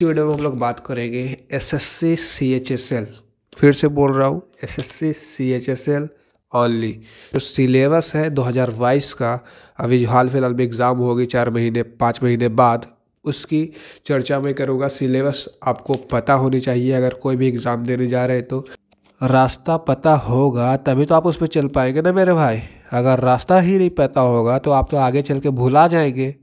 इस वीडियो में हम लोग बात करेंगे S S C C H S L फिर से बोल रहा हूँ S S C C H S L only जो सिलेबस है 2022 का अभी हाल फिलहाल में एग्ज़ाम होगी चार महीने पाँच महीने बाद उसकी चर्चा में करूँगा सिलेबस आपको पता होनी चाहिए अगर कोई भी एग्ज़ाम देने जा रहे हैं तो रास्ता पता होगा तभी तो आप उस पर चल पाएंगे ना मेरे भाई अगर रास्ता ही नहीं पता होगा तो आप तो आगे चल के भुला जाएंगे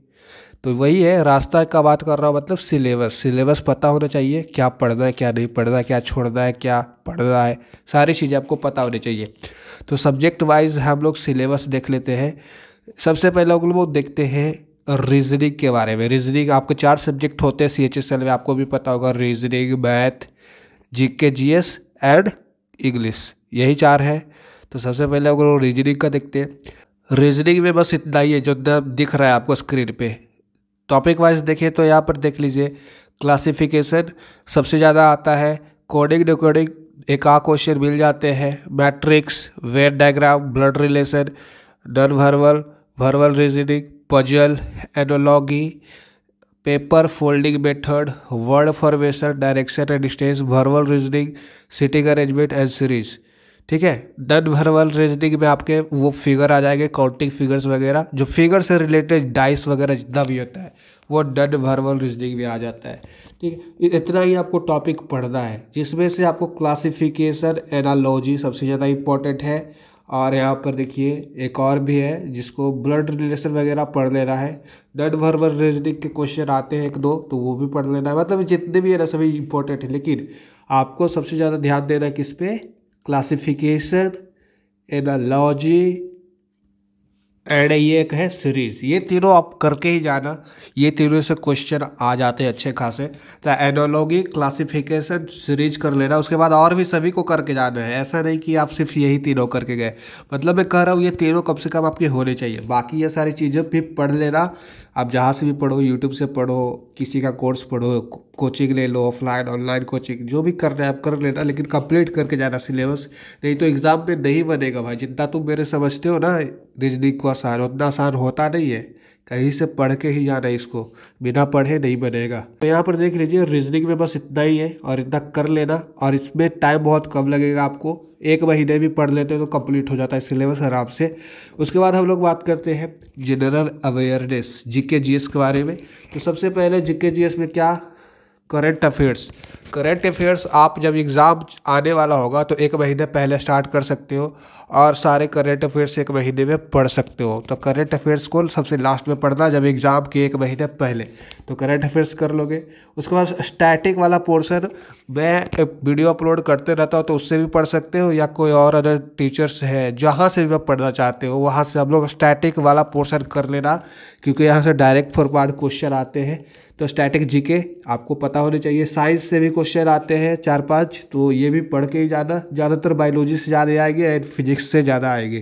तो वही है रास्ता का बात कर रहा हूँ मतलब सिलेबस सिलेबस पता होना चाहिए क्या पढ़ना है क्या नहीं पढ़ना है क्या छोड़ना है क्या पढ़ना है सारी चीज़ें आपको पता होनी चाहिए तो सब्जेक्ट वाइज हम लोग सिलेबस देख लेते हैं सबसे पहले हम लोग देखते हैं रीजनिंग के बारे में रीजनिंग आपके चार सब्जेक्ट होते हैं सी एच एस एल में आपको भी पता होगा रीजनिंग मैथ जी के जी एस एंड इंग्लिश यही चार है तो सबसे पहले अगर रीजनिंग का देखते हैं रीजनिंग में बस इतना ही है जो दिख रहा है आपको स्क्रीन पे टॉपिक वाइज देखें तो यहाँ पर देख लीजिए क्लासिफिकेशन सबसे ज़्यादा आता है कोडिंग डिकोडिंग एक आ क्वेश्चन मिल जाते हैं matrix wait diagram blood relation non वर्वल वर्वल reasoning puzzle analogy paper folding method word formation direction and stage वर्वल reasoning sitting arrangement and series ठीक है डट भरवल रीजनिंग में आपके वो फिगर आ जाएंगे काउंटिंग फिगर्स वगैरह जो फिगर से रिलेटेड डाइस वगैरह जितना भी होता है वो डट भरवल रीजनिंग में आ जाता है ठीक है इतना ही आपको टॉपिक पढ़ना है जिसमें से आपको क्लासिफिकेशन एनालॉजी सबसे ज़्यादा इम्पोर्टेंट है और यहाँ पर देखिए एक और भी है जिसको ब्लड रिलेशन वगैरह पढ़ लेना है डट भरवल रीजनिंग के क्वेश्चन आते हैं एक दो तो वो भी पढ़ लेना है मतलब जितने भी है ना सभी इम्पोर्टेंट है लेकिन आपको सबसे ज़्यादा ध्यान देना है किस पे क्लासिफिकेशन एनालॉजी एंड ये एक है सीरीज ये तीनों आप करके ही जाना ये तीनों से क्वेश्चन आ जाते हैं अच्छे खासे तो एनोलॉजी क्लासिफिकेशन सीरीज कर लेना उसके बाद और भी सभी को करके जाना है ऐसा नहीं कि आप सिर्फ यही तीनों करके गए मतलब मैं कह रहा हूँ ये तीनों कम से कम आपके होने चाहिए बाकी ये सारी चीज़ें भी पढ़ लेना आप जहाँ से भी पढ़ो यूट्यूब से पढ़ो किसी का कोर्स पढ़ो कोचिंग ले लो ऑफलाइन ऑनलाइन कोचिंग जो भी कर रहे हैं आप कर लेना लेकिन कंप्लीट करके जाना सिलेबस नहीं तो एग्ज़ाम में नहीं बनेगा भाई जितना तुम मेरे समझते हो ना रीजनिंग को आसान उतना आसान होता नहीं है कहीं से पढ़ के ही जाना है इसको बिना पढ़े नहीं बनेगा तो यहाँ पर देख लीजिए रीजनिंग में बस इतना ही है और इतना कर लेना और इसमें टाइम बहुत कम लगेगा आपको एक महीने भी पढ़ लेते हो तो कंप्लीट हो जाता है सिलेबस आराम से उसके बाद हम लोग बात करते हैं जनरल अवेयरनेस जीके जीएस के बारे में तो सबसे पहले जीके जीएस में क्या करंट अफेयर्स करंट अफेयर्स आप जब एग्ज़ाम आने वाला होगा तो एक महीने पहले स्टार्ट कर सकते हो और सारे करेंट अफेयर्स एक महीने में पढ़ सकते हो तो करंट अफेयर्स को सबसे लास्ट में पढ़ना जब एग्ज़ाम के एक महीने पहले तो करेंट अफेयर्स कर लोगे उसके बाद स्टैटिक वाला पोर्सन मैं वीडियो अपलोड करते रहता हूँ तो उससे भी पढ़ सकते हो या कोई और अदर टीचर्स है जहाँ से भी आप पढ़ना चाहते हो वहाँ से हम लोग स्टैटिक वाला पोर्सन कर लेना क्योंकि यहाँ से डायरेक्ट फॉरवर्ड क्वेश्चन आते हैं तो स्टैटिक जी आपको पता पता होने चाहिए साइंस से भी क्वेश्चन आते हैं चार पाँच तो ये भी पढ़ के ही जाना ज़्यादातर बायोलॉजी से ज़्यादा आएगी एंड फिजिक्स से ज़्यादा आएगी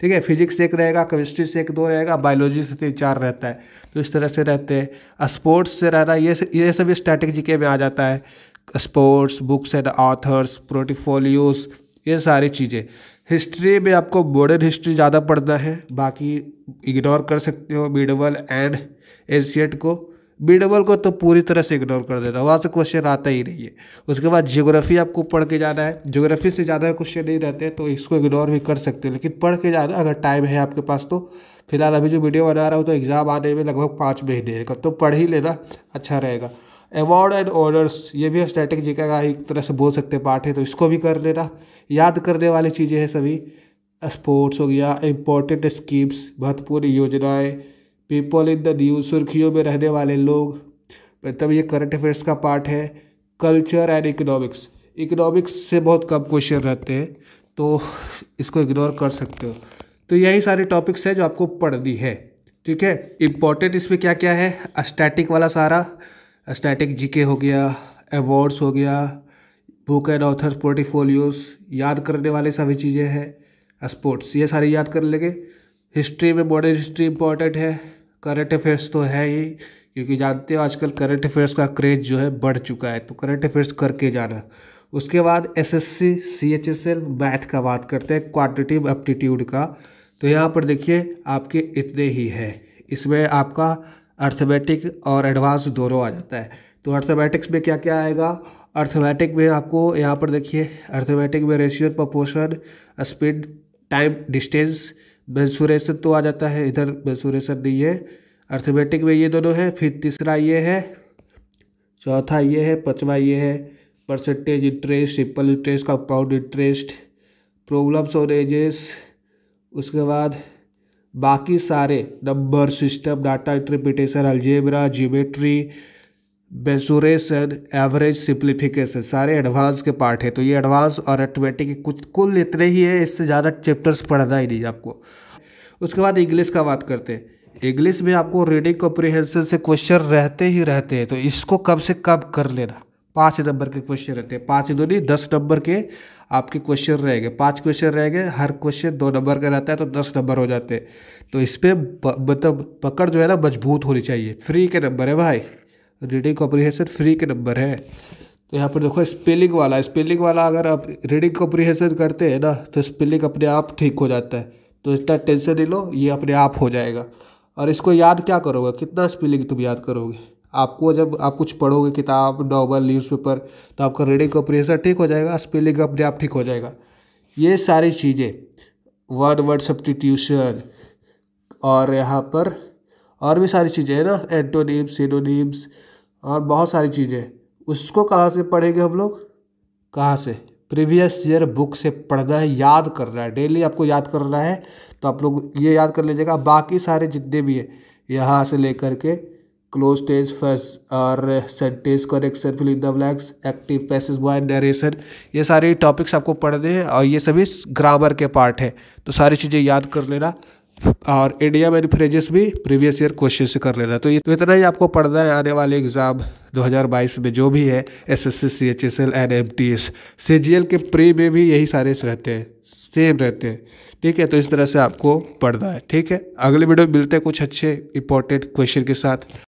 ठीक है फिजिक्स एक रहेगा केमिस्ट्री से एक दो रहेगा बायोलॉजी से तीन चार रहता है तो इस तरह से रहते हैं स्पोर्ट्स से रहना ये ये सब स्ट्रैटेजी के में आ जाता है sports books and authors portfolios ये सारी चीज़ें हिस्ट्री में आपको मॉडर्न हिस्ट्री ज़्यादा पढ़ना है बाकी इग्नोर कर सकते हो मिडवल एंड एशियट को बी डबल को तो पूरी तरह से इग्नोर कर देना वहाँ से क्वेश्चन आता ही नहीं है उसके बाद जियोग्राफी आपको पढ़ के जाना है जियोग्राफी से ज़्यादा क्वेश्चन नहीं रहते तो इसको इग्नोर भी कर सकते हो लेकिन पढ़ के जाना अगर टाइम है आपके पास तो फिलहाल अभी जो वीडियो बना रहा हूँ तो एग्ज़ाम आने में लगभग पाँच महीने का तो पढ़ ही लेना अच्छा रहेगा अवार्ड एंड ऑनर्स ये भी स्टैटिक जी का एक तरह से बोल सकते पार्ट है तो इसको भी कर लेना याद करने वाली चीज़ें हैं सभी स्पोर्ट्स हो गया इम्पोर्टेंट स्कीम्स महत्वपूर्ण योजनाएँ पीपल इन द न्यू सुर्खियों में रहने वाले लोग मतलब ये करंट अफेयर्स का पार्ट है कल्चर एंड इकोनॉमिक्स इकोनॉमिक्स से बहुत कम क्वेश्चन रहते हैं तो इसको इग्नोर कर सकते हो तो यही सारे टॉपिक्स हैं जो आपको पढ़नी है ठीक है इम्पोर्टेंट इसमें क्या क्या है अस्टैटिक वाला सारा अस्टैटिक जीके हो गया अवार्ड्स हो गया बुक एंड ऑथर पोर्टिफोलियोस याद करने वाले सभी चीज़ें हैं स्पोर्ट्स ये सारी याद कर लेंगे हिस्ट्री में मॉडर्न हिस्ट्री इम्पॉर्टेंट है करेंट अफेयर्स तो है ही क्योंकि जानते हो आजकल करेंट अफेयर्स का क्रेज जो है बढ़ चुका है तो करेंट अफेयर्स करके जाना उसके बाद एसएससी सीएचएसएल मैथ का बात करते हैं क्वांटिटिव एप्टीट्यूड का तो यहाँ पर देखिए आपके इतने ही है इसमें आपका अर्थमेटिक और एडवांस दोनों आ जाता है तो अर्थमेटिक्स में क्या क्या आएगा अर्थमेटिक में आपको यहाँ पर देखिए अर्थमेटिक में ratio proportion speed time distance सुरेश्वर तो आ जाता है इधर सुरेश्वर नहीं है अर्थमेटिक में ये दोनों हैं फिर तीसरा ये है चौथा ये है पाँचवा ये है percentage interest simple interest compound interest problems और एजेस उसके बाद बाकी सारे number system data interpretation algebra geometry mensuration average simplification सारे एडवांस के पार्ट है तो ये एडवांस और एटमेटिक कुछ कुल इतने ही है इससे ज़्यादा चैप्टर्स पढ़ना ही नहीं आपको उसके बाद इंग्लिश का बात करते हैं इंग्लिश में आपको रीडिंग कॉम्प्रिहेंशन से क्वेश्चन रहते ही रहते हैं तो इसको कम से कम कर लेना पाँच नंबर के क्वेश्चन रहते हैं पाँच दो तो नहीं दस नंबर के आपके क्वेश्चन रहेंगे पाँच क्वेश्चन रहेंगे हर क्वेश्चन दो नंबर का रहता है तो दस नंबर हो जाते हैं तो इस पर मतलब पकड़ जो है ना मजबूत होनी चाहिए फ्री के नंबर है भाई रीडिंग कॉम्प्रीहेंसन फ्री के नंबर है तो यहाँ पर देखो स्पेलिंग वाला स्पेलिंग वाला अगर आप रीडिंग कॉम्प्रीहेंसन करते हैं ना तो स्पेलिंग अपने आप ठीक हो जाता है तो इतना टेंशन नहीं लो ये अपने आप हो जाएगा और इसको याद क्या करोगे कितना स्पेलिंग तुम याद करोगे आपको जब आप कुछ पढ़ोगे किताब नॉवल न्यूज़पेपर तो आपका रीडिंग कॉम्प्रीहेंसन ठीक हो जाएगा स्पेलिंग अपने आप ठीक हो जाएगा ये सारी चीज़ें वर्ड वर्ड सब्टीट्यूशन और यहाँ पर और भी सारी चीज़ें हैं ना एंटोनीम्स सिनोनीम्स और बहुत सारी चीज़ें उसको कहाँ से पढ़ेंगे हम लोग कहाँ से प्रीवियस ईयर बुक से पढ़ना है याद करना है डेली आपको याद करना है तो आप लोग ये याद कर लीजिएगा बाकी सारे जितने भी हैं यहाँ से लेकर के क्लोज टेज फर्स्ट और sentence correction fill in the blanks active passive voice narration ये सारे टॉपिक्स आपको पढ़ने हैं और ये सभी ग्रामर के पार्ट है तो सारी चीज़ें याद कर लेना और इंडिया मैन फ्रेजेस भी प्रीवियस ईयर क्वेश्चन से कर लेना तो ये तो इतना ही आपको पढ़ना है आने वाले एग्ज़ाम 2022 में जो भी है S S C H S L N M T S C G L के प्री में भी यही सारे रहते हैं सेम रहते हैं ठीक है तो इस तरह से आपको पढ़ना है ठीक है अगले वीडियो में मिलते हैं कुछ अच्छे इंपॉर्टेंट क्वेश्चन के साथ